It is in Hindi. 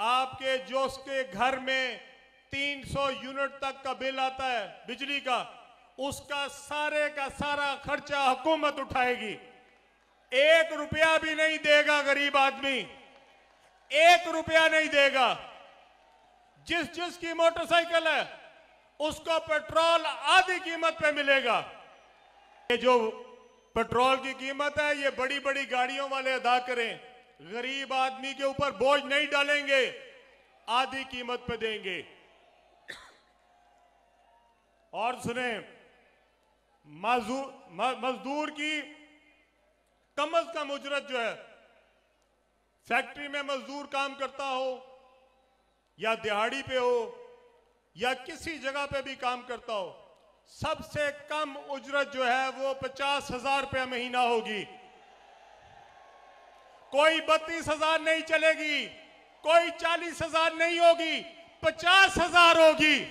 आपके जोश के घर में 300 यूनिट तक का बिल आता है बिजली का उसका सारे का सारा खर्चा हुकूमत उठाएगी एक रुपया भी नहीं देगा गरीब आदमी एक रुपया नहीं देगा जिस जिस की मोटरसाइकिल है उसको पेट्रोल आधी कीमत पे मिलेगा ये जो पेट्रोल की कीमत है ये बड़ी बड़ी गाड़ियों वाले अदा करें गरीब आदमी के ऊपर बोझ नहीं डालेंगे आधी कीमत पे देंगे और सुने मजदूर की कम अज कम उजरत जो है फैक्ट्री में मजदूर काम करता हो या दिहाड़ी पे हो या किसी जगह पे भी काम करता हो सबसे कम उजरत जो है वो पचास हजार रुपया महीना होगी कोई बत्तीस हजार नहीं चलेगी कोई चालीस हजार नहीं होगी पचास हजार होगी